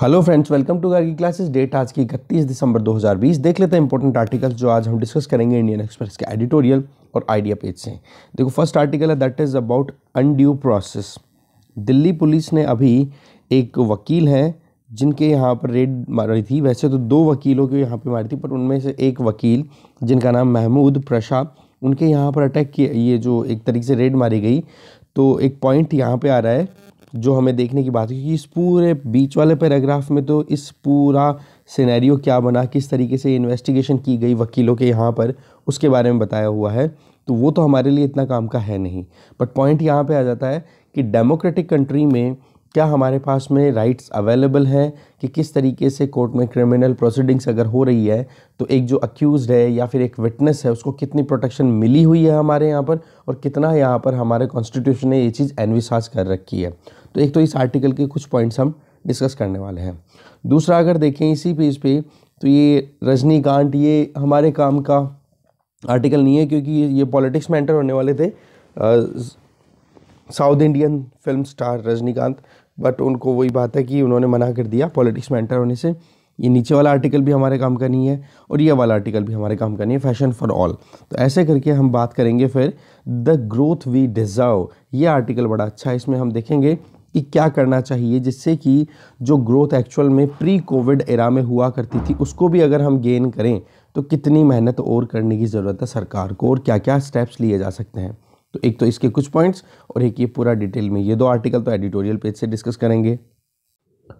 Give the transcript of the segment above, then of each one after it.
hello friends welcome to Gargi classes date आज की इकतीस दिसंबर 2020 देख लेते हैं इंपॉर्टेंट आर्टिकल्स जो आज हम डिस्कस करेंगे इंडियन एक्सप्रेस के एडिटोरियल और आइडिया पेज से देखो फर्स्ट आर्टिकल है that is about undue process Delhi police ने अभी एक वकील हैं जिनके यहाँ पर रेड मारी थी वैसे तो दो वकीलों के यहाँ पर मारी थी पर उनमें से एक वकील जिनका नाम महमूद प्रशा उनके यहाँ पर अटैक किया ये जो एक तरीके से रेड मारी गई तो एक पॉइंट यहाँ पर आ रहा है जो हमें देखने की बात है क्योंकि इस पूरे बीच वाले पैराग्राफ में तो इस पूरा सिनेरियो क्या बना किस तरीके से इन्वेस्टिगेशन की गई वकीलों के यहाँ पर उसके बारे में बताया हुआ है तो वो तो हमारे लिए इतना काम का है नहीं बट पॉइंट यहाँ पे आ जाता है कि डेमोक्रेटिक कंट्री में क्या हमारे पास में राइट्स अवेलेबल हैं कि किस तरीके से कोर्ट में क्रिमिनल प्रोसीडिंग्स अगर हो रही है तो एक जो अक्यूज़ है या फिर एक विटनेस है उसको कितनी प्रोटेक्शन मिली हुई है हमारे यहाँ पर और कितना यहाँ पर हमारे कॉन्स्टिट्यूशन ने ये चीज़ एनविसाज कर रखी है तो एक तो इस आर्टिकल के कुछ पॉइंट्स हम डिस्कस करने वाले हैं दूसरा अगर देखें इसी पेज पे तो ये रजनीकांत ये हमारे काम का आर्टिकल नहीं है क्योंकि ये पॉलिटिक्स में एंटर होने वाले थे south Indian film star Rajinikanth but उनको वही बात है कि उन्होंने मना कर दिया पॉलिटिक्स में एंटर होने से ये नीचे वाला आर्टिकल भी हमारे काम का नहीं है और ये वाला आर्टिकल भी हमारे काम का नहीं है फैशन फॉर ऑल तो ऐसे करके हम बात करेंगे फिर द ग्रोथ वी डिज़र्व ये आर्टिकल बड़ा अच्छा है इसमें हम देखेंगे कि क्या करना चाहिए जिससे कि जो ग्रोथ एक्चुअल में प्री कोविड एरा में हुआ करती थी उसको भी अगर हम गेन करें तो कितनी मेहनत और करने की ज़रूरत है सरकार को और क्या क्या स्टेप्स लिए जा सकते हैं तो एक तो इसके कुछ पॉइंट्स और एक ये पूरा डिटेल में ये दो आर्टिकल तो एडिटोरियल पेज से डिस्कस करेंगे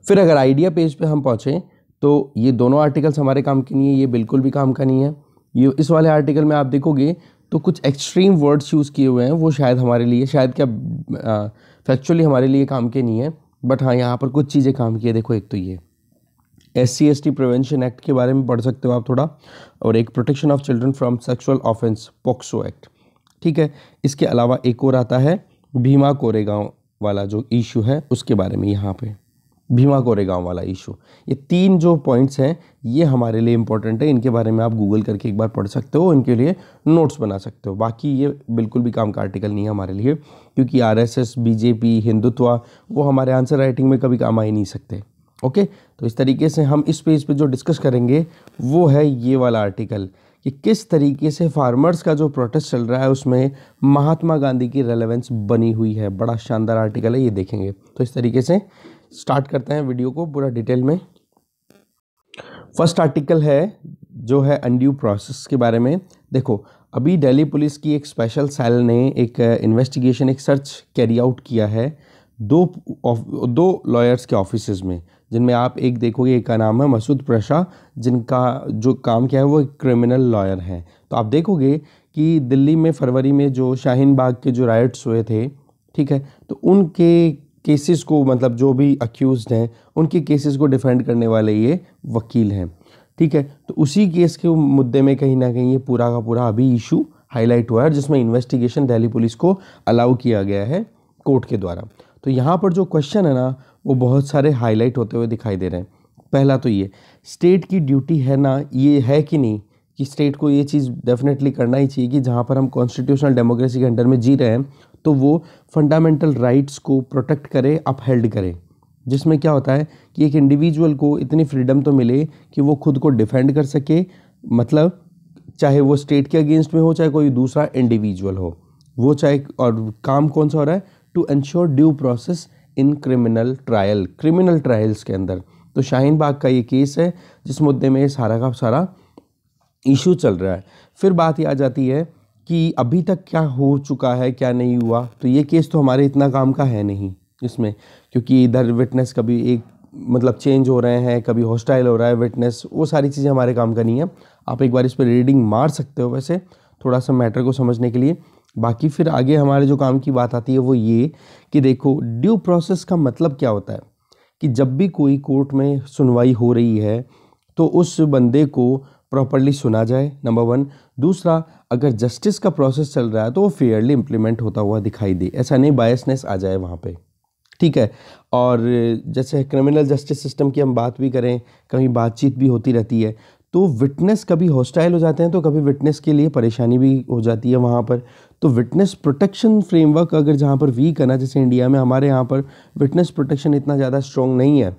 फिर अगर आइडिया पेज पे हम पहुँचें तो ये दोनों आर्टिकल्स हमारे काम के नहीं है ये बिल्कुल भी काम का नहीं है ये इस वाले आर्टिकल में आप देखोगे तो कुछ एक्सट्रीम वर्ड्स यूज़ किए हुए हैं वो शायद हमारे लिए शायद क्या फैक्चुअली हमारे लिए काम के नहीं है बट हाँ यहाँ पर कुछ चीज़ें काम की है देखो एक तो ये S C S T prevention act के बारे में पढ़ सकते हो आप थोड़ा और एक protection of children from sexual offence POCSO act ठीक है इसके अलावा एक और आता है भीमा कोरेगांव वाला जो इशू है उसके बारे में यहाँ पे भीमा कोरेगांव वाला इशू ये तीन जो पॉइंट्स हैं ये हमारे लिए इंपॉर्टेंट है इनके बारे में आप गूगल करके एक बार पढ़ सकते हो इनके लिए नोट्स बना सकते हो बाकी ये बिल्कुल भी काम का आर्टिकल नहीं है हमारे लिए क्योंकि आरएसएस बीजेपी हिंदुत्व वो हमारे आंसर राइटिंग में कभी काम आ ही नहीं सकते ओके तो इस तरीके से हम इस पेज पर जो डिस्कस करेंगे वो है ये वाला आर्टिकल कि किस तरीके से फार्मर्स का जो प्रोटेस्ट चल रहा है उसमें महात्मा गांधी की रेलेवेंस बनी हुई है बड़ा शानदार आर्टिकल है ये देखेंगे तो इस तरीके से स्टार्ट करते हैं वीडियो को पूरा डिटेल में फर्स्ट आर्टिकल है जो है अनड्यू प्रोसेस के बारे में देखो अभी दिल्ली पुलिस की एक स्पेशल सेल ने एक इन्वेस्टिगेशन uh, एक सर्च कैरी आउट किया है दो दो लॉयर्स के ऑफिस में जिनमें आप एक देखोगे एक का नाम है मसूद प्रशा जिनका जो काम किया है वो एक क्रिमिनल लॉयर हैं तो आप देखोगे कि दिल्ली में फरवरी में जो शाहीन बाग के जो राइट्स हुए थे ठीक है तो उनके केसेस को मतलब जो भी अक्यूज़ हैं उनके केसेस को डिफेंड करने वाले ये वकील हैं ठीक है तो उसी केस के मुद्दे में कहीं ना कहीं ये पूरा का पूरा अभी इशू हाईलाइट हुआ है जिसमें इन्वेस्टिगेशन दिल्ली पुलिस को अलाउ किया गया है कोर्ट के द्वारा तो यहाँ पर जो क्वेश्चन है ना वो बहुत सारे हाईलाइट होते हुए दिखाई दे रहे हैं पहला तो ये स्टेट की ड्यूटी है ना ये है कि नहीं कि स्टेट को ये चीज़ डेफिनेटली करना ही चाहिए कि जहाँ पर हम कॉन्स्टिट्यूशनल डेमोक्रेसी के अंडर में जी रहे हैं तो वो फंडामेंटल राइट्स को प्रोटेक्ट करे अपहेल्ड करे जिसमें क्या होता है कि एक इंडिविजुअल को इतनी फ्रीडम तो मिले कि वो खुद को डिफेंड कर सके मतलब चाहे वो स्टेट के अगेंस्ट में हो चाहे कोई दूसरा इंडिविजुअल हो वो चाहे और काम कौन सा हो रहा है to ensure due process in criminal trial criminal trials के अंदर तो शाहीन बाग का ये केस है जिस मुद्दे में सारा का सारा इशू चल रहा है फिर बात ये आ जाती है कि अभी तक क्या हो चुका है क्या नहीं हुआ तो ये केस तो हमारे इतना काम का है नहीं इसमें क्योंकि इधर विटनेस कभी एक मतलब चेंज हो रहे हैं कभी हॉस्टाइल हो रहा है विटनेस वो सारी चीज़ें हमारे काम का नहीं है आप एक बार इस पर रीडिंग मार सकते हो वैसे थोड़ा सा मैटर को समझने के लिए बाकी फिर आगे हमारे जो काम की बात आती है वो ये कि देखो ड्यू प्रोसेस का मतलब क्या होता है कि जब भी कोई कोर्ट में सुनवाई हो रही है तो उस बंदे को प्रॉपरली सुना जाए नंबर वन दूसरा अगर जस्टिस का प्रोसेस चल रहा है तो वो फेयरली इम्प्लीमेंट होता हुआ दिखाई दे ऐसा नहीं बायसनेस आ जाए वहाँ पे ठीक है और जैसे क्रिमिनल जस्टिस सिस्टम की हम बात भी करें कहीं बातचीत भी होती रहती है तो विटनेस कभी हॉस्टाइल हो जाते हैं तो कभी विटनेस के लिए परेशानी भी हो जाती है वहाँ पर तो विटनेस प्रोटेक्शन फ्रेमवर्क अगर जहाँ पर वीक है ना जैसे इंडिया में हमारे यहाँ पर विटनेस प्रोटेक्शन इतना ज़्यादा स्ट्रॉन्ग नहीं है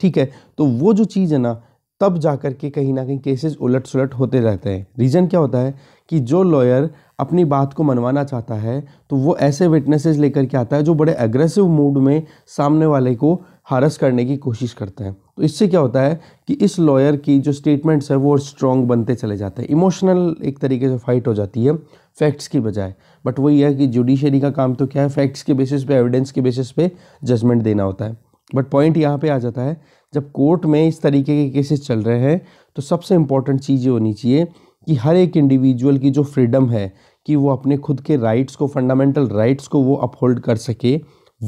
ठीक है तो वो जो चीज़ है ना तब जा कर के कहीं ना कहीं केसेस उलट सुलट होते रहते हैं रीज़न क्या होता है कि जो लॉयर अपनी बात को मनवाना चाहता है तो वो ऐसे विटनेसेस लेकर के आता है जो बड़े एग्रेसिव मूड में सामने वाले को हारस करने की कोशिश करते हैं तो इससे क्या होता है कि इस लॉयर की जो स्टेटमेंट्स है वो स्ट्रॉन्ग बनते चले जाते हैं इमोशनल एक तरीके से फाइट हो जाती है फैक्ट्स की बजाय बट वही है कि जुडिशरी का काम तो क्या है फैक्ट्स के बेसिस पे एविडेंस के बेसिस पे जजमेंट देना होता है बट पॉइंट यहाँ पे आ जाता है जब कोर्ट में इस तरीके के केसेस चल रहे हैं तो सबसे इम्पॉर्टेंट चीज़ ये होनी चाहिए कि हर एक इंडिविजुअल की जो फ्रीडम है कि वो अपने खुद के राइट्स को फंडामेंटल राइट्स को वो अपहोल्ड कर सके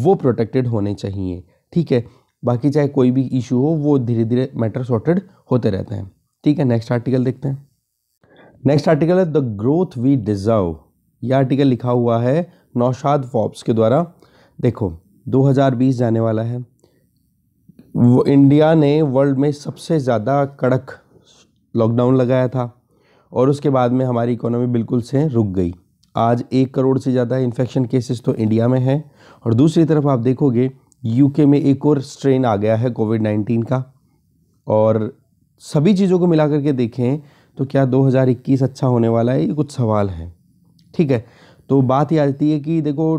वो प्रोटेक्टेड होने चाहिए ठीक है बाकी चाहे कोई भी इशू हो वो धीरे धीरे मैटर सॉर्टेड होते रहते हैं ठीक है नेक्स्ट आर्टिकल देखते हैं नेक्स्ट आर्टिकल है द ग्रोथ वी डिज़र्व यह आर्टिकल लिखा हुआ है नौशाद फॉब्स के द्वारा देखो 2020 जाने वाला है वो इंडिया ने वर्ल्ड में सबसे ज़्यादा कड़क लॉकडाउन लगाया था और उसके बाद में हमारी इकोनॉमी बिल्कुल से रुक गई आज एक करोड़ से ज़्यादा इन्फेक्शन केसेस तो इंडिया में है और दूसरी तरफ आप देखोगे यूके में एक और स्ट्रेन आ गया है कोविड नाइन्टीन का और सभी चीज़ों को मिला करके देखें तो क्या 2021 अच्छा होने वाला है ये कुछ सवाल है ठीक है तो बात ये आती है कि देखो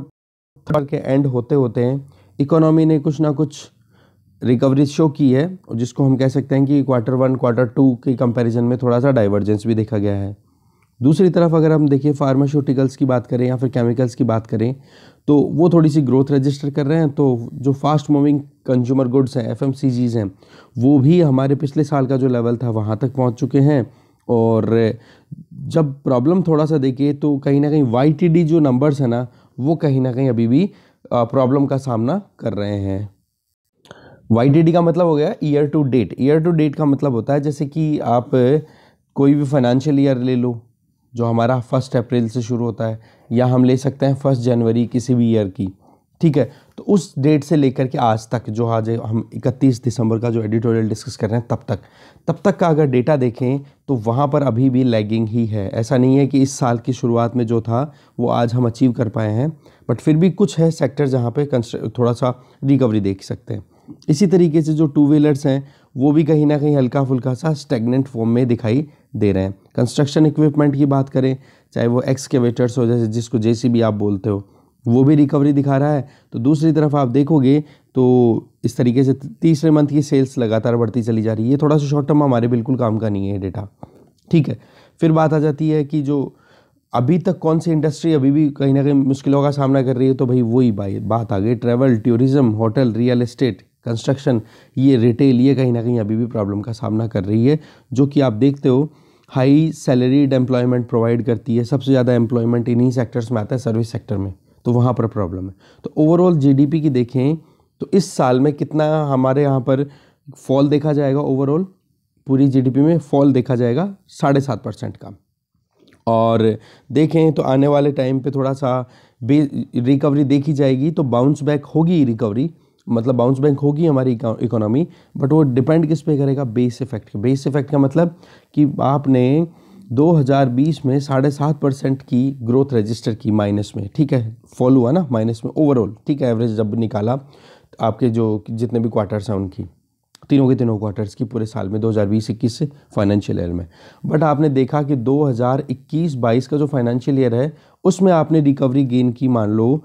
थर्ड के एंड होते होते हैं इकोनॉमी ने कुछ ना कुछ रिकवरी शो की है और जिसको हम कह सकते हैं कि क्वार्टर वन क्वार्टर टू के कंपैरिजन में थोड़ा सा डाइवर्जेंस भी देखा गया है दूसरी तरफ अगर हम देखिए फार्मास्यूटिकल्स की बात करें या फिर केमिकल्स की बात करें तो वो थोड़ी सी ग्रोथ रजिस्टर कर रहे हैं तो जो फास्ट मूविंग कंज्यूमर गुड्स हैं एफ हैं वो भी हमारे पिछले साल का जो लेवल था वहाँ तक पहुँच चुके हैं और जब प्रॉब्लम थोड़ा सा देखिए तो कहीं ना कहीं वाई जो नंबर्स हैं ना वो कहीं ना कहीं अभी भी प्रॉब्लम का सामना कर रहे हैं वाई का मतलब हो गया year to date year to date का मतलब होता है जैसे कि आप कोई भी फाइनेंशियल ईयर ले लो जो हमारा फर्स्ट अप्रैल से शुरू होता है या हम ले सकते हैं फर्स्ट जनवरी किसी भी ईयर की ठीक है तो उस डेट से लेकर के आज तक जो आज हम 31 दिसंबर का जो एडिटोरियल डिस्कस कर रहे हैं तब तक तब तक का अगर डेटा देखें तो वहाँ पर अभी भी लैगिंग ही है ऐसा नहीं है कि इस साल की शुरुआत में जो था वो आज हम अचीव कर पाए हैं बट फिर भी कुछ है सेक्टर जहाँ पे थोड़ा सा रिकवरी देख सकते हैं इसी तरीके से जो टू व्हीलर्स हैं वो भी कहीं ना कहीं हल्का फुल्का सा स्टेगनेंट फॉर्म में दिखाई दे रहे हैं कंस्ट्रक्शन इक्विपमेंट की बात करें चाहे वो एक्सकेवेटर्स हो जैसे जिसको जे आप बोलते हो वो भी रिकवरी दिखा रहा है तो दूसरी तरफ आप देखोगे तो इस तरीके से तीसरे मंथ की सेल्स लगातार बढ़ती चली जा रही है थोड़ा सा शॉर्ट टर्म हमारे बिल्कुल काम का नहीं है डेटा ठीक है फिर बात आ जाती है कि जो अभी तक कौन सी इंडस्ट्री अभी भी कहीं ना कहीं मुश्किलों का सामना कर रही है तो भाई वही बात आ गई travel tourism hotel real estate construction ये रिटेल ये कहीं ना कहीं अभी भी प्रॉब्लम का सामना कर रही है जो कि आप देखते हो हाई सैलरीड एम्प्लॉयमेंट प्रोवाइड करती है सबसे ज़्यादा एम्प्लॉयमेंट इन्हीं सेक्टर्स में आता है सर्विस सेक्टर में तो वहाँ पर प्रॉब्लम है तो ओवरऑल जीडीपी की देखें तो इस साल में कितना हमारे यहाँ पर फॉल देखा जाएगा ओवरऑल पूरी जीडीपी में फॉल देखा जाएगा साढ़े सात परसेंट का और देखें तो आने वाले टाइम पे थोड़ा सा बे रिकवरी देखी जाएगी तो बाउंस बैक होगी रिकवरी मतलब बाउंस बैंक होगी हमारी इकोनॉमी बट वो डिपेंड किस पे करेगा बेस इफेक्ट के बेस इफेक्ट का मतलब कि आपने 2020 में साढ़े सात परसेंट की ग्रोथ रजिस्टर की माइनस में ठीक है फॉलो हुआ ना माइनस में ओवरऑल ठीक है एवरेज जब निकाला आपके जो जितने भी क्वार्टर्स हैं उनकी तीनों के तीनों क्वार्टर्स की पूरे साल में बीस इक्कीस से फाइनेंशियल ईयर में बट आपने देखा कि 2021-22 का जो फाइनेंशियल ईयर है उसमें आपने रिकवरी गेन की मान लो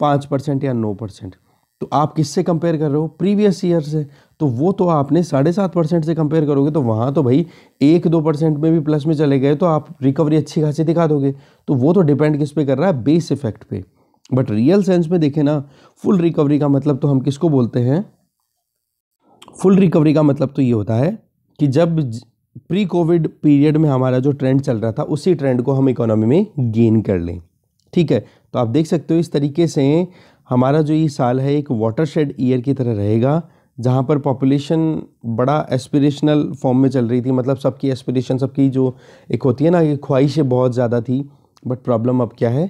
पाँच परसेंट या नौ परसेंट तो आप किससे कंपेयर कर रहे हो प्रीवियस ईयर से तो वो तो आपने साढ़े सात परसेंट से कंपेयर करोगे तो वहाँ तो भाई एक दो परसेंट में भी प्लस में चले गए तो आप रिकवरी अच्छी खासी दिखा दोगे तो वो तो डिपेंड किस पे कर रहा है बेस इफेक्ट पे बट रियल सेंस में देखें ना फुल रिकवरी का मतलब तो हम किसको बोलते हैं फुल रिकवरी का मतलब तो ये होता है कि जब प्री कोविड पीरियड में हमारा जो ट्रेंड चल रहा था उसी ट्रेंड को हम इकोनॉमी में गेन कर लें ठीक है तो आप देख सकते हो इस तरीके से हमारा जो ये साल है एक वाटर शेड ईयर की तरह रहेगा जहाँ पर पॉपुलेशन बड़ा एस्पिरेशनल फॉर्म में चल रही थी मतलब सबकी एस्पिरेशन सबकी जो एक होती है ना ये ख्वाहिशें बहुत ज़्यादा थी बट प्रॉब्लम अब क्या है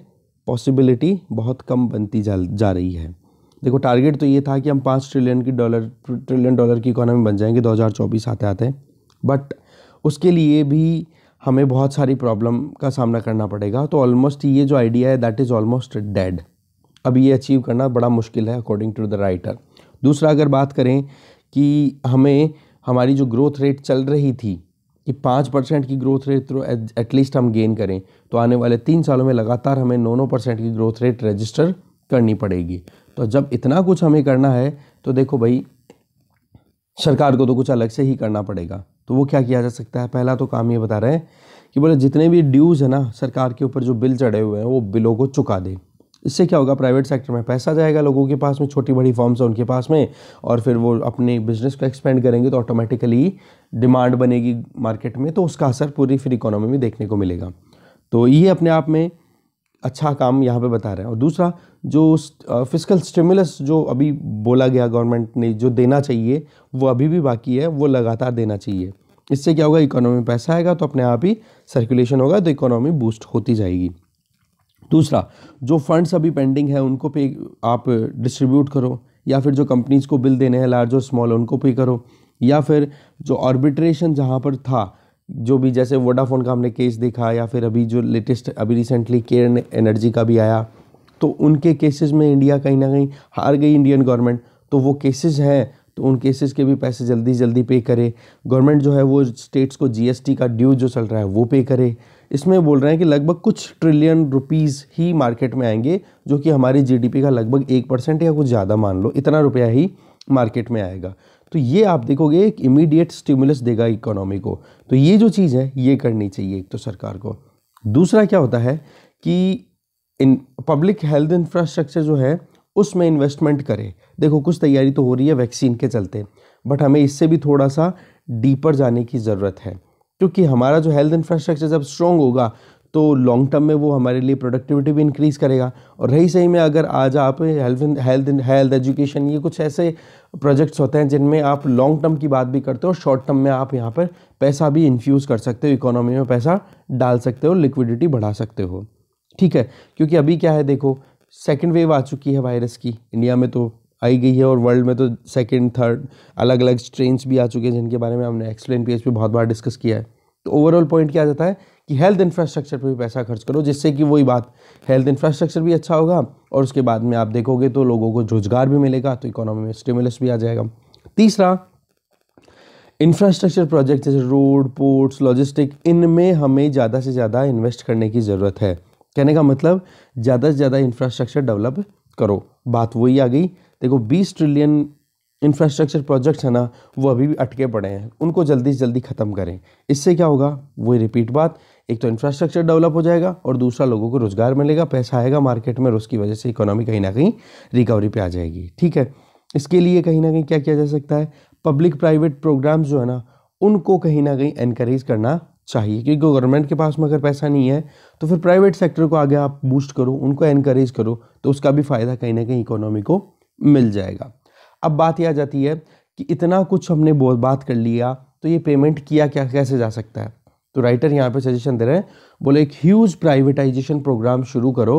पॉसिबिलिटी बहुत कम बनती जा जा रही है देखो टारगेट तो ये था कि हम पाँच ट्रिलियन की डॉलर ट्रिलियन डॉलर की इकोनॉमी बन जाएंगे चौबीस आते आते बट उसके लिए भी हमें बहुत सारी प्रॉब्लम का सामना करना पड़ेगा तो ऑलमोस्ट ये जो आइडिया है दैट इज़ ऑलमोस्ट डेड अब ये अचीव करना बड़ा मुश्किल है अकॉर्डिंग टू द राइटर दूसरा अगर बात करें कि हमें हमारी जो ग्रोथ रेट चल रही थी कि पाँच परसेंट की ग्रोथ रेट तो एटलीस्ट हम गेन करें तो आने वाले तीन सालों में लगातार हमें नौ नौ परसेंट की ग्रोथ रेट रजिस्टर करनी पड़ेगी तो जब इतना कुछ हमें करना है तो देखो भाई सरकार को तो कुछ अलग से ही करना पड़ेगा तो वो क्या किया जा सकता है पहला तो काम ये बता रहे हैं कि बोले जितने भी ड्यूज़ है ना सरकार के ऊपर जो बिल चढ़े हुए हैं वो बिलों को चुका दें इससे क्या होगा प्राइवेट सेक्टर में पैसा जाएगा लोगों के पास में छोटी बड़ी फॉर्म्स हैं उनके पास में और फिर वो अपने बिजनेस को एक्सपेंड करेंगे तो ऑटोमेटिकली डिमांड बनेगी मार्केट में तो उसका असर पूरी फिर इकोनॉमी में देखने को मिलेगा तो ये अपने आप में अच्छा काम यहाँ पे बता रहे हैं और दूसरा जो फिजिकल स्टिमुलस जो अभी बोला गया गवर्नमेंट ने जो देना चाहिए वो अभी भी बाकी है वो लगातार देना चाहिए इससे क्या होगा इकोनॉमी में पैसा आएगा तो अपने आप ही सर्कुलेशन होगा तो इकोनॉमी बूस्ट होती जाएगी दूसरा जो फंड्स अभी पेंडिंग है उनको पे आप डिस्ट्रीब्यूट करो या फिर जो कंपनीज़ को बिल देने हैं लार्ज और स्मॉल उनको पे करो या फिर जो ऑर्बिट्रेशन जहाँ पर था जो भी जैसे वोडाफोन का हमने केस देखा या फिर अभी जो लेटेस्ट अभी रिसेंटली केयर एनर्जी का भी आया तो उनके केसेस में इंडिया कहीं ना कहीं हार गई इंडियन गवर्नमेंट तो वो केसेस हैं तो उन केसेस के भी पैसे जल्दी जल्दी पे करे गवर्नमेंट जो है वो स्टेट्स को जीएसटी का ड्यू जो चल रहा है वो पे करे इसमें बोल रहे हैं कि लगभग कुछ ट्रिलियन रुपीज़ ही मार्केट में आएंगे जो कि हमारी जीडीपी का लगभग एक परसेंट या कुछ ज़्यादा मान लो इतना रुपया ही मार्केट में आएगा तो ये आप देखोगे एक इमीडिएट स्टिमुलस देगा इकोनॉमी को तो ये जो चीज़ है ये करनी चाहिए एक तो सरकार को दूसरा क्या होता है कि इन पब्लिक हेल्थ इंफ्रास्ट्रक्चर जो है उसमें इन्वेस्टमेंट करें देखो कुछ तैयारी तो हो रही है वैक्सीन के चलते बट हमें इससे भी थोड़ा सा डीपर जाने की ज़रूरत है क्योंकि हमारा जो हेल्थ इंफ्रास्ट्रक्चर जब स्ट्रॉन्ग होगा तो लॉन्ग टर्म में वो हमारे लिए प्रोडक्टिविटी भी इंक्रीज़ करेगा और रही सही में अगर आज आप हेल्थ हेल्थ हेल्थ एजुकेशन ये कुछ ऐसे प्रोजेक्ट्स होते हैं जिनमें आप लॉन्ग टर्म की बात भी करते हो और शॉर्ट टर्म में आप यहाँ पर पैसा भी इन्फ्यूज़ कर सकते हो इकोनॉमी में पैसा डाल सकते हो लिक्विडिटी बढ़ा सकते हो ठीक है क्योंकि अभी क्या है देखो सेकेंड वेव आ चुकी है वायरस की इंडिया में तो आई गई है और वर्ल्ड में तो सेकेंड थर्ड अलग अलग स्ट्रेन्स भी आ चुके हैं जिनके बारे में हमने एक्सप्लेन पेज पर बहुत बार डिस्कस किया है तो ओवरऑल पॉइंट क्या जाता है कि हेल्थ इंफ्रास्ट्रक्चर पर भी पैसा खर्च करो जिससे कि वही बात हेल्थ इंफ्रास्ट्रक्चर भी अच्छा होगा और उसके बाद में आप देखोगे तो लोगों को रोजगार भी मिलेगा तो इकोनॉमी में स्टिमुलस भी आ जाएगा तीसरा इंफ्रास्ट्रक्चर प्रोजेक्ट जैसे रोड पोर्ट्स लॉजिस्टिक इनमें हमें ज़्यादा से ज़्यादा इन्वेस्ट करने की ज़रूरत है कहने का मतलब ज़्यादा से ज़्यादा इंफ्रास्ट्रक्चर डेवलप करो बात वही आ गई देखो बीस ट्रिलियन इंफ्रास्ट्रक्चर प्रोजेक्ट्स हैं ना वो अभी भी अटके पड़े हैं उनको जल्दी से जल्दी ख़त्म करें इससे क्या होगा वही रिपीट बात एक तो इंफ्रास्ट्रक्चर डेवलप हो जाएगा और दूसरा लोगों को रोज़गार मिलेगा पैसा आएगा मार्केट में और उसकी वजह से इकोनॉमी कहीं ना कहीं रिकवरी पे आ जाएगी ठीक है इसके लिए कहीं ना कहीं क्या किया जा सकता है पब्लिक प्राइवेट प्रोग्राम जो है ना उनको कहीं ना कहीं इनक्रेज करना चाहिए क्योंकि गवर्नमेंट के पास में अगर पैसा नहीं है तो फिर प्राइवेट सेक्टर को आगे आप बूस्ट करो उनको इनक्रेज करो तो उसका भी फ़ायदा कहीं ना कहीं इकोनॉमी को मिल जाएगा अब बात यह आ जाती है कि इतना कुछ हमने बोल बात कर लिया तो ये पेमेंट किया क्या कैसे जा सकता है तो राइटर यहाँ पे सजेशन दे रहे हैं बोले एक ह्यूज प्राइवेटाइजेशन प्रोग्राम शुरू करो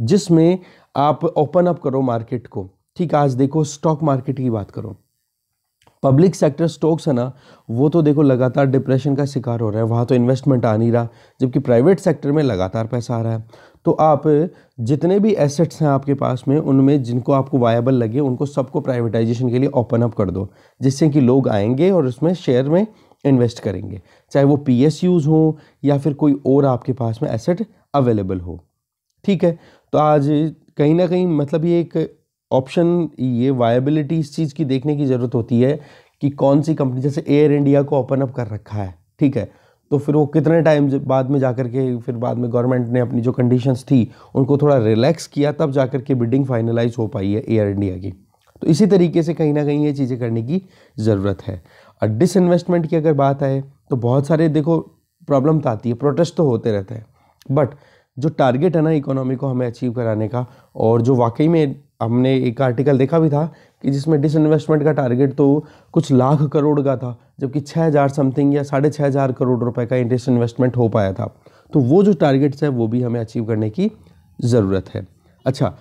जिसमें आप ओपन अप करो मार्केट को ठीक आज देखो स्टॉक मार्केट की बात करो पब्लिक सेक्टर स्टॉक्स है ना वो तो देखो लगातार डिप्रेशन का शिकार हो रहा है वहाँ तो इन्वेस्टमेंट आ नहीं रहा जबकि प्राइवेट सेक्टर में लगातार पैसा आ रहा है तो आप जितने भी एसेट्स हैं आपके पास में उनमें जिनको आपको वायबल लगे उनको सबको प्राइवेटाइजेशन के लिए ओपन अप कर दो जिससे कि लोग आएंगे और उसमें शेयर में इन्वेस्ट करेंगे चाहे वो पी एस यूज़ हों या फिर कोई और आपके पास में एसेट अवेलेबल हो ठीक है तो आज कहीं ना कहीं मतलब ये एक ऑप्शन ये वायबिलिटी इस चीज़ की देखने की ज़रूरत होती है कि कौन सी कंपनी जैसे एयर इंडिया को ओपन अप कर रखा है ठीक है तो फिर वो कितने टाइम बाद में जाकर के फिर बाद में गवर्नमेंट ने अपनी जो कंडीशंस थी उनको थोड़ा रिलैक्स किया तब जाकर के बिडिंग फाइनलाइज हो पाई है एयर इंडिया की तो इसी तरीके से कहीं ना कहीं ये चीज़ें करने की ज़रूरत है और डिसइन्वेस्टमेंट की अगर बात आए तो बहुत सारे देखो प्रॉब्लम तो आती है प्रोटेस्ट तो होते रहते हैं बट जो टारगेट है ना इकोनॉमी को हमें अचीव कराने का और जो वाकई में हमने एक आर्टिकल देखा भी था कि जिसमें डिसइन्वेस्टमेंट का टारगेट तो कुछ लाख करोड़ का था जबकि छः हज़ार समथिंग या साढ़े छः हज़ार करोड़ रुपए का डिसइन्वेस्टमेंट हो पाया था तो वो जो टारगेट्स है वो भी हमें अचीव करने की ज़रूरत है अच्छा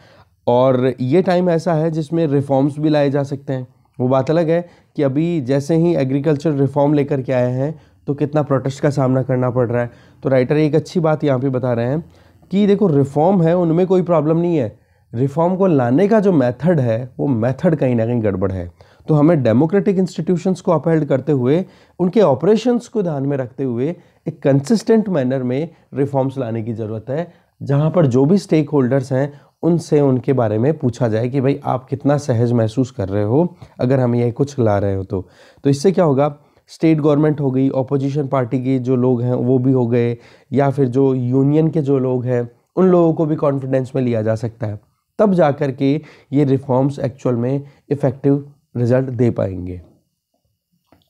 और ये टाइम ऐसा है जिसमें रिफॉर्म्स भी लाए जा सकते हैं वो बात अलग है कि अभी जैसे ही एग्रीकल्चर रिफॉर्म लेकर के आए हैं तो कितना प्रोटेस्ट का सामना करना पड़ रहा है तो राइटर एक अच्छी बात यहाँ पे बता रहे हैं कि देखो रिफॉर्म है उनमें कोई प्रॉब्लम नहीं है रिफॉर्म को लाने का जो मेथड है वो मेथड कहीं ना कहीं गड़बड़ है तो हमें डेमोक्रेटिक इंस्टीट्यूशंस को अपहेल्ड करते हुए उनके ऑपरेशंस को ध्यान में रखते हुए एक कंसिस्टेंट मैनर में रिफॉर्म्स लाने की ज़रूरत है जहाँ पर जो भी स्टेक होल्डर्स हैं उनसे उनके बारे में पूछा जाए कि भाई आप कितना सहज महसूस कर रहे हो अगर हम ये कुछ ला रहे हो तो तो इससे क्या होगा स्टेट गवर्नमेंट हो गई ऑपोजिशन पार्टी के जो लोग हैं वो भी हो गए या फिर जो यूनियन के जो लोग हैं उन लोगों को भी कॉन्फिडेंस में लिया जा सकता है तब जा कर के ये रिफॉर्म्स एक्चुअल में इफ़ेक्टिव रिज़ल्ट दे पाएंगे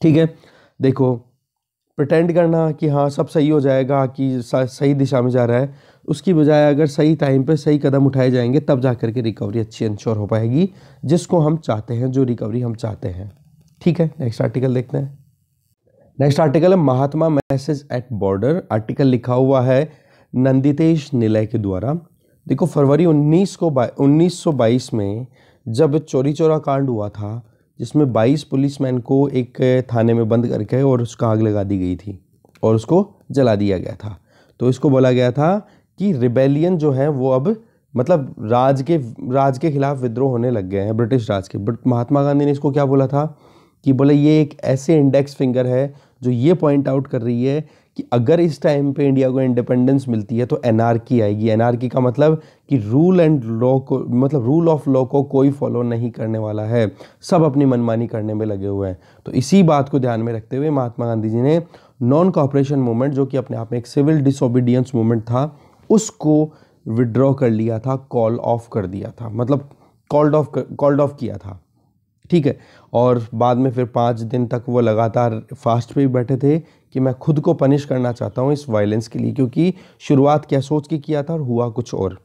ठीक है देखो प्रटेंड करना कि हाँ सब सही हो जाएगा कि सही दिशा में जा रहा है उसकी बजाय अगर सही टाइम पे सही कदम उठाए जाएंगे तब जा कर के रिकवरी अच्छी इंश्योर हो पाएगी जिसको हम चाहते हैं जो रिकवरी हम चाहते हैं ठीक है नेक्स्ट आर्टिकल देखते हैं नेक्स्ट आर्टिकल है Mahatma message at border article लिखा हुआ है नंदितेश निलय के द्वारा देखो फरवरी उन्नीस को उन्नीस में जब चोरी चोरा कांड हुआ था जिसमें 22 पुलिसमैन को एक थाने में बंद करके और उसका आग लगा दी गई थी और उसको जला दिया गया था तो इसको बोला गया था कि रिबेलियन जो है वो अब मतलब राज के राज के खिलाफ विद्रोह होने लग गए हैं ब्रिटिश राज के बट महात्मा गांधी ने इसको क्या बोला था कि बोले ये एक ऐसे इंडेक्स फिंगर है जो ये पॉइंट आउट कर रही है कि अगर इस टाइम पे इंडिया को इंडिपेंडेंस मिलती है तो एनआरकी आएगी एनआरकी का मतलब कि रूल एंड लॉ को मतलब रूल ऑफ लॉ को कोई फॉलो नहीं करने वाला है सब अपनी मनमानी करने में लगे हुए हैं तो इसी बात को ध्यान में रखते हुए महात्मा गांधी जी ने नॉन कॉपरेशन मूवमेंट जो कि अपने आप में एक सिविल डिसोबीडियंस मूवमेंट था उसको विड्रॉ कर लिया था कॉल ऑफ कर दिया था मतलब कॉल्ड ऑफ कॉल्ड ऑफ किया था ठीक है और बाद में फिर पाँच दिन तक वो लगातार फास्ट पे ही बैठे थे कि मैं खुद को पनिश करना चाहता हूँ इस वायलेंस के लिए क्योंकि शुरुआत क्या सोच के किया था और हुआ कुछ और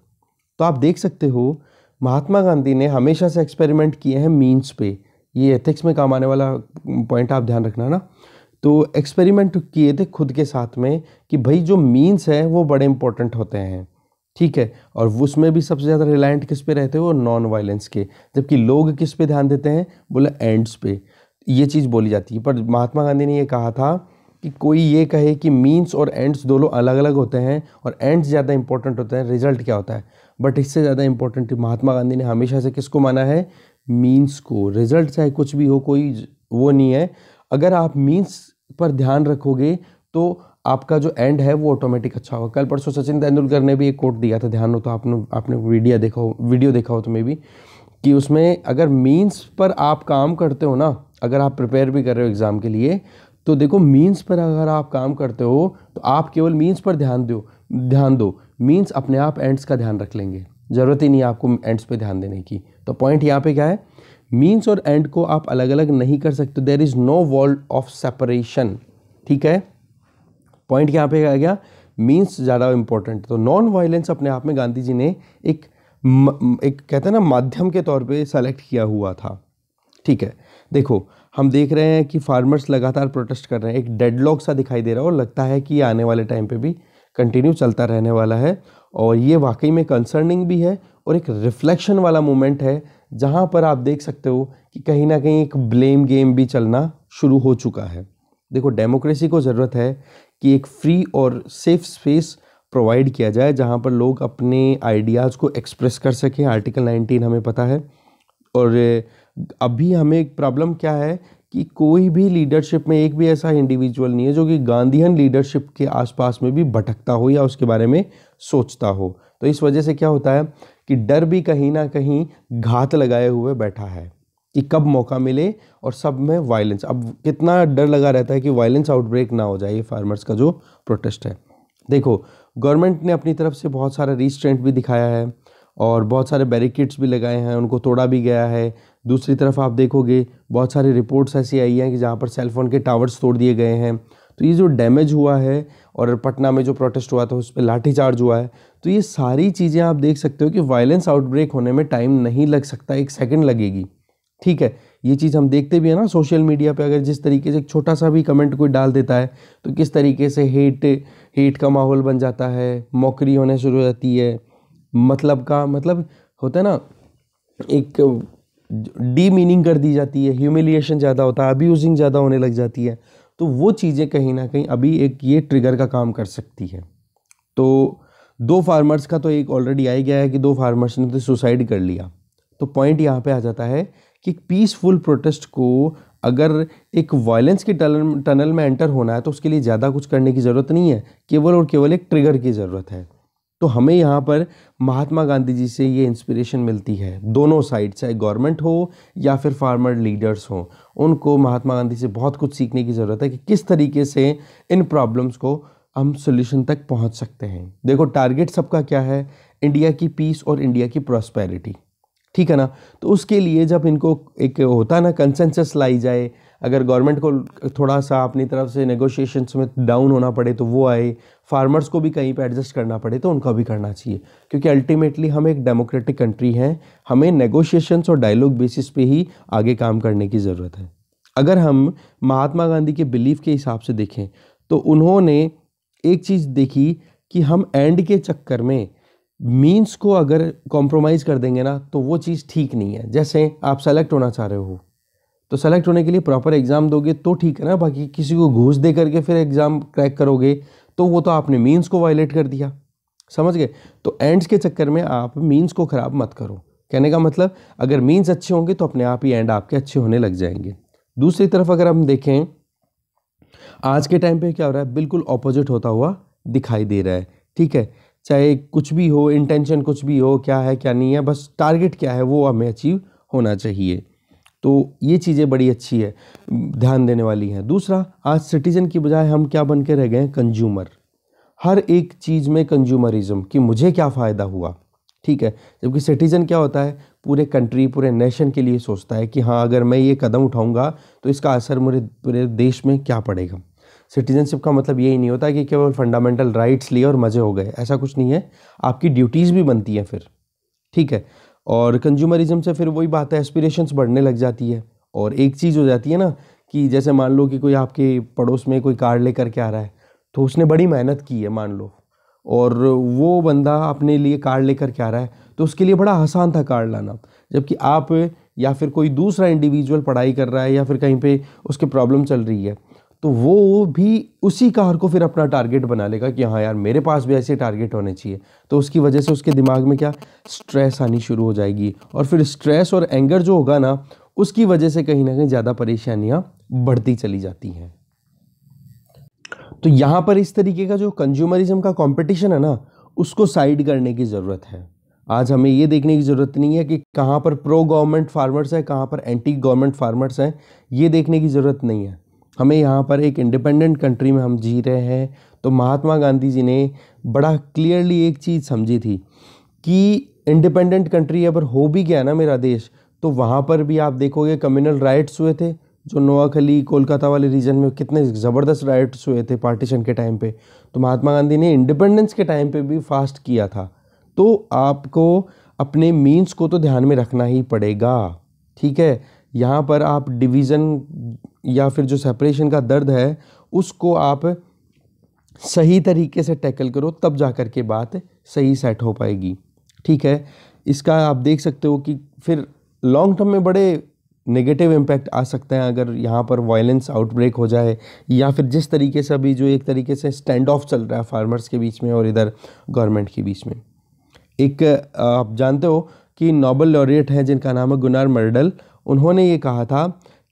तो आप देख सकते हो महात्मा गांधी ने हमेशा से एक्सपेरिमेंट किए हैं मीन्स पे ये एथिक्स में काम आने वाला पॉइंट आप ध्यान रखना ना तो एक्सपेरिमेंट किए थे खुद के साथ में कि भाई जो मीन्स है वो बड़े इंपॉर्टेंट होते हैं ठीक है और उसमें भी सबसे ज़्यादा रिलायंट किस पे रहते हो नॉन वायलेंस के जबकि लोग किस पे ध्यान देते हैं बोले एंड्स पे ये चीज़ बोली जाती है पर महात्मा गांधी ने ये कहा था कि कोई ये कहे कि मीन्स और एंड्स दोनों अलग अलग होते हैं और एंड्स ज़्यादा इंपॉर्टेंट होते हैं रिजल्ट क्या होता है बट इससे ज़्यादा इंपॉर्टेंट महात्मा गांधी ने हमेशा से किसको माना है मीन्स को रिजल्ट चाहे कुछ भी हो कोई वो नहीं है अगर आप मीन्स पर ध्यान रखोगे तो आपका जो एंड है वो ऑटोमेटिक अच्छा होगा कल परसों सचिन तेंदुलकर ने भी एक कोट दिया था ध्यान हो तो आपने आपने वीडियो देखा हो वीडियो देखा हो तो मे भी कि उसमें अगर मीन्स पर आप काम करते हो ना अगर आप प्रिपेयर भी कर रहे हो एग्ज़ाम के लिए तो देखो मीन्स पर अगर आप काम करते हो तो आप केवल मीन्स पर ध्यान दो ध्यान दो मीन्स अपने आप एंड्स का ध्यान रख लेंगे ज़रूरत ही नहीं आपको एंड्स पे ध्यान देने की तो पॉइंट यहाँ पे क्या है मीन्स और एंड को आप अलग अलग नहीं कर सकते there is no wall of separation ठीक है पॉइंट यहाँ पे आ गया मीन्स ज़्यादा इंपॉर्टेंट तो नॉन वायलेंस अपने आप में गांधी जी ने एक एक कहते हैं ना माध्यम के तौर पे सेलेक्ट किया हुआ था ठीक है देखो हम देख रहे हैं कि फार्मर्स लगातार प्रोटेस्ट कर रहे हैं एक डेडलॉक सा दिखाई दे रहा है और लगता है कि आने वाले टाइम पे भी कंटिन्यू चलता रहने वाला है और ये वाकई में कंसर्निंग भी है और एक रिफ्लेक्शन वाला मोमेंट है जहाँ पर आप देख सकते हो कि कहीं ना कहीं एक ब्लेम गेम भी चलना शुरू हो चुका है देखो डेमोक्रेसी को ज़रूरत है कि एक फ्री और सेफ स्पेस प्रोवाइड किया जाए जहाँ पर लोग अपने आइडियाज़ को एक्सप्रेस कर सकें आर्टिकल 19 हमें पता है और अभी हमें एक प्रॉब्लम क्या है कि कोई भी लीडरशिप में एक भी ऐसा इंडिविजुअल नहीं है जो कि गांधीहन लीडरशिप के आसपास में भी भटकता हो या उसके बारे में सोचता हो तो इस वजह से क्या होता है कि डर भी कहीं ना कहीं घात लगाए हुए बैठा है कि कब मौका मिले और सब में वायलेंस अब कितना डर लगा रहता है कि वायलेंस आउटब्रेक ना हो जाए ये फार्मर्स का जो प्रोटेस्ट है देखो गवर्नमेंट ने अपनी तरफ से बहुत सारा रिस्ट्रेंट भी दिखाया है और बहुत सारे बैरिकेड्स भी लगाए हैं उनको तोड़ा भी गया है दूसरी तरफ आप देखोगे बहुत सारी रिपोर्ट्स ऐसी आई हैं कि जहाँ पर सेलफोन के टावर्स तोड़ दिए गए हैं तो ये जो डैमेज हुआ है और पटना में जो प्रोटेस्ट हुआ था उस पर लाठीचार्ज हुआ है तो ये सारी चीज़ें आप देख सकते हो कि वायलेंस आउटब्रेक होने में टाइम नहीं लग सकता एक सेकेंड लगेगी ठीक है ये चीज़ हम देखते भी हैं ना सोशल मीडिया पे अगर जिस तरीके से छोटा सा भी कमेंट कोई डाल देता है तो किस तरीके से हेट हेट का माहौल बन जाता है मौकरी होने शुरू हो जाती है मतलब का मतलब होता है ना एक डी मीनिंग कर दी जाती है ह्यूमिलिएशन ज़्यादा होता है अब्यूजिंग ज़्यादा होने लग जाती है तो वो चीज़ें कहीं ना कहीं अभी एक ये ट्रिगर का काम कर सकती है तो दो फार्मर्स का तो एक ऑलरेडी आ गया है कि दो फार्मर्स ने तो सुसाइड कर लिया तो पॉइंट यहाँ पे आ जाता है कि पीसफुल प्रोटेस्ट को अगर एक वायलेंस की टनल टनल में एंटर होना है तो उसके लिए ज़्यादा कुछ करने की ज़रूरत नहीं है केवल और केवल एक ट्रिगर की ज़रूरत है तो हमें यहाँ पर महात्मा गांधी जी से ये इंस्पिरेशन मिलती है दोनों साइड चाहे गवर्नमेंट हो या फिर फार्मर लीडर्स हों उनको महात्मा गांधी से बहुत कुछ सीखने की ज़रूरत है कि किस तरीके से इन प्रॉब्लम्स को हम सोल्यूशन तक पहुँच सकते हैं देखो टारगेट सबका क्या है इंडिया की पीस और इंडिया की प्रॉस्पेरिटी ठीक है ना तो उसके लिए जब इनको एक होता ना कंसेंसस लाई जाए अगर गवर्नमेंट को थोड़ा सा अपनी तरफ से नेगोशिएशंस में डाउन होना पड़े तो वो आए फार्मर्स को भी कहीं पे एडजस्ट करना पड़े तो उनका भी करना चाहिए क्योंकि अल्टीमेटली हम एक डेमोक्रेटिक कंट्री हैं हमें नेगोशिएशंस और डायलॉग बेसिस पे ही आगे काम करने की ज़रूरत है अगर हम महात्मा गांधी के बिलीफ के हिसाब से देखें तो उन्होंने एक चीज़ देखी कि हम एंड के चक्कर में मीन्स को अगर कॉम्प्रोमाइज़ कर देंगे ना तो वो चीज़ ठीक नहीं है जैसे आप सेलेक्ट होना चाह रहे हो तो सेलेक्ट होने के लिए प्रॉपर एग्ज़ाम दोगे तो ठीक है ना बाकी किसी को घूस दे करके फिर एग्ज़ाम क्रैक करोगे तो वो तो आपने मीन्स को वायलेट कर दिया समझ गए तो एंड्स के चक्कर में आप मीन्स को ख़राब मत करो कहने का मतलब अगर मीन्स अच्छे होंगे तो अपने आप ही एंड आपके अच्छे होने लग जाएंगे दूसरी तरफ अगर हम देखें आज के टाइम पे क्या हो रहा है बिल्कुल ऑपोजिट होता हुआ दिखाई दे रहा है ठीक है चाहे कुछ भी हो इंटेंशन कुछ भी हो क्या है क्या नहीं है बस टारगेट क्या है वो हमें अचीव होना चाहिए तो ये चीज़ें बड़ी अच्छी है ध्यान देने वाली हैं दूसरा आज सिटीजन की बजाय हम क्या बन के रह गए कंज्यूमर हर एक चीज़ में कंज्यूमरिज्म कि मुझे क्या फ़ायदा हुआ ठीक है जबकि सिटीजन क्या होता है पूरे कंट्री पूरे नेशन के लिए सोचता है कि हाँ अगर मैं ये कदम उठाऊंगा तो इसका असर मेरे पूरे देश में क्या पड़ेगा सिटीजनशिप का मतलब यही नहीं होता कि केवल फंडामेंटल राइट्स लिए और मज़े हो गए ऐसा कुछ नहीं है आपकी ड्यूटीज़ भी बनती हैं फिर ठीक है और कंज्यूमरिज्म से फिर वही बात है एस्पिरेशंस बढ़ने लग जाती है और एक चीज़ हो जाती है ना कि जैसे मान लो कि कोई आपके पड़ोस में कोई कार ले करके आ रहा है तो उसने बड़ी मेहनत की है मान लो और वो बंदा अपने लिए कार ले करके आ रहा है तो उसके लिए बड़ा आसान था कार लाना जबकि आप या फिर कोई दूसरा इंडिविजुअल पढ़ाई कर रहा है या फिर कहीं पे उसके प्रॉब्लम चल रही है तो वो भी उसी कार को फिर अपना टारगेट बना लेगा कि हाँ यार मेरे पास भी ऐसे टारगेट होने चाहिए तो उसकी वजह से उसके दिमाग में क्या स्ट्रेस आनी शुरू हो जाएगी और फिर स्ट्रेस और एंगर जो होगा ना उसकी वजह से कहीं ना कहीं ज़्यादा परेशानियाँ बढ़ती चली जाती हैं तो यहाँ पर इस तरीके का जो कंज्यूमरिज्म का कंपटीशन है ना उसको साइड करने की ज़रूरत है आज हमें ये देखने की ज़रूरत नहीं है कि कहाँ पर प्रो गवर्नमेंट फार्मर्स हैं कहाँ पर एंटी गवर्नमेंट फार्मर्स हैं ये देखने की ज़रूरत नहीं है हमें यहाँ पर एक इंडिपेंडेंट कंट्री में हम जी रहे हैं तो महात्मा गांधी जी ने बड़ा क्लियरली एक चीज़ समझी थी कि इंडिपेंडेंट कंट्री अगर हो भी गया ना मेरा देश तो वहाँ पर भी आप देखोगे कम्युनल राइट्स हुए थे जो नोआखली कोलकाता वाले रीजन में कितने ज़बरदस्त राइट्स हुए थे पार्टीशन के टाइम पे तो महात्मा गांधी ने इंडिपेंडेंस के टाइम पे भी फास्ट किया था तो आपको अपने मीन्स को तो ध्यान में रखना ही पड़ेगा ठीक है यहाँ पर आप डिवीज़न या फिर जो सेपरेशन का दर्द है उसको आप सही तरीके से टैकल करो तब जा कर के बात सही सेट हो पाएगी ठीक है इसका आप देख सकते हो कि फिर लॉन्ग टर्म में बड़े नेगेटिव इम्पैक्ट आ सकते हैं अगर यहाँ पर वायलेंस आउटब्रेक हो जाए या फिर जिस तरीके से अभी जो एक तरीके से स्टैंड ऑफ चल रहा है फार्मर्स के बीच में और इधर गवर्नमेंट के बीच में एक आप जानते हो कि नोबल लॉरिएट हैं जिनका नाम है गुनार मर्डल उन्होंने ये कहा था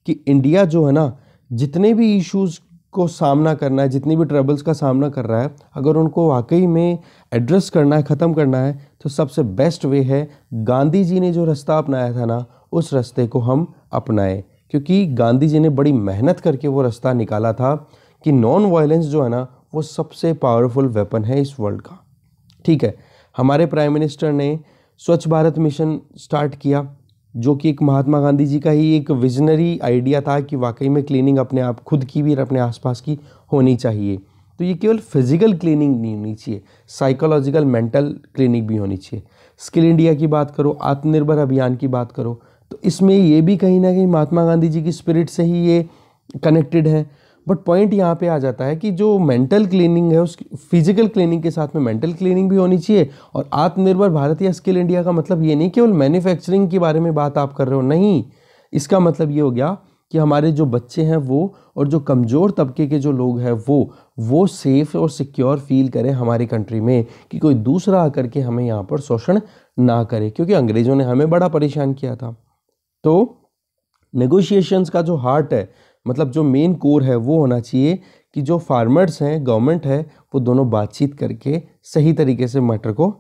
कि इंडिया जो है ना जितने भी इश्यूज़ को सामना करना है जितनी भी ट्रबल्स का सामना कर रहा है अगर उनको वाकई में एड्रेस करना है ख़त्म करना है तो सबसे बेस्ट वे है गांधी जी ने जो रास्ता अपनाया था ना उस रास्ते को हम अपनाएं क्योंकि गांधी जी ने बड़ी मेहनत करके वो रास्ता निकाला था कि नॉन वायलेंस जो है ना वो सबसे पावरफुल वेपन है इस वर्ल्ड का ठीक है हमारे प्राइम मिनिस्टर ने स्वच्छ भारत मिशन स्टार्ट किया जो कि एक महात्मा गांधी जी का ही एक विजनरी आइडिया था कि वाकई में क्लीनिंग अपने आप खुद की भी और अपने आसपास की होनी चाहिए तो ये केवल फिजिकल क्लीनिंग नहीं होनी चाहिए साइकोलॉजिकल मेंटल क्लीनिंग भी होनी चाहिए स्किल इंडिया की बात करो आत्मनिर्भर अभियान की बात करो तो इसमें ये भी कहीं ना कहीं महात्मा गांधी जी की स्पिरिट से ही ये कनेक्टेड है बट पॉइंट यहाँ पे आ जाता है कि जो मेंटल क्लीनिंग है उसकी फिजिकल क्लीनिंग के साथ में मेंटल क्लीनिंग भी होनी चाहिए और आत्मनिर्भर भारत या स्किल इंडिया का मतलब ये नहीं केवल मैन्युफैक्चरिंग के बारे में बात आप कर रहे हो नहीं इसका मतलब ये हो गया कि हमारे जो बच्चे हैं वो और जो कमज़ोर तबके के जो लोग हैं वो वो सेफ़ और सिक्योर फील करें हमारी कंट्री में कि कोई दूसरा आकर के हमें यहाँ पर शोषण ना करे क्योंकि अंग्रेज़ों ने हमें बड़ा परेशान किया था तो नेगोशिएशंस का जो हार्ट है मतलब जो मेन कोर है वो होना चाहिए कि जो फार्मर्स हैं गवर्नमेंट है वो दोनों बातचीत करके सही तरीके से मैटर को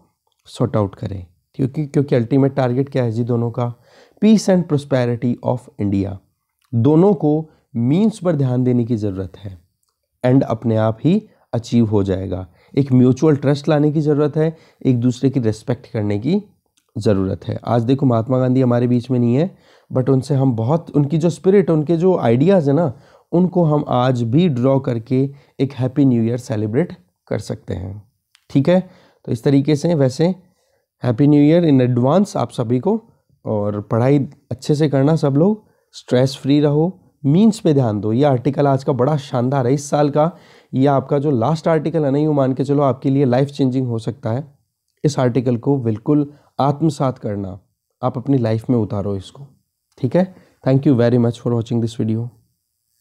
सॉर्ट आउट करें क्योंकि क्योंकि अल्टीमेट टारगेट क्या है जी दोनों का peace and prosperity of India दोनों को मीन्स पर ध्यान देने की ज़रूरत है एंड अपने आप ही अचीव हो जाएगा एक म्यूचुअल ट्रस्ट लाने की ज़रूरत है एक दूसरे की रेस्पेक्ट करने की ज़रूरत है आज देखो महात्मा गांधी हमारे बीच में नहीं है बट उनसे हम बहुत उनकी जो स्पिरिट उनके जो आइडियाज़ हैं ना उनको हम आज भी ड्रॉ करके एक हैप्पी न्यू ईयर सेलिब्रेट कर सकते हैं ठीक है तो इस तरीके से वैसे happy new year in advance आप सभी को और पढ़ाई अच्छे से करना सब लोग स्ट्रेस फ्री रहो मीन्स पे ध्यान दो ये आर्टिकल आज का बड़ा शानदार है इस साल का ये आपका जो लास्ट आर्टिकल है ना वो मान के चलो आपके लिए लाइफ चेंजिंग हो सकता है इस आर्टिकल को बिल्कुल आत्मसात करना आप अपनी लाइफ में उतारो इसको ठीक है thank you very much for watching this video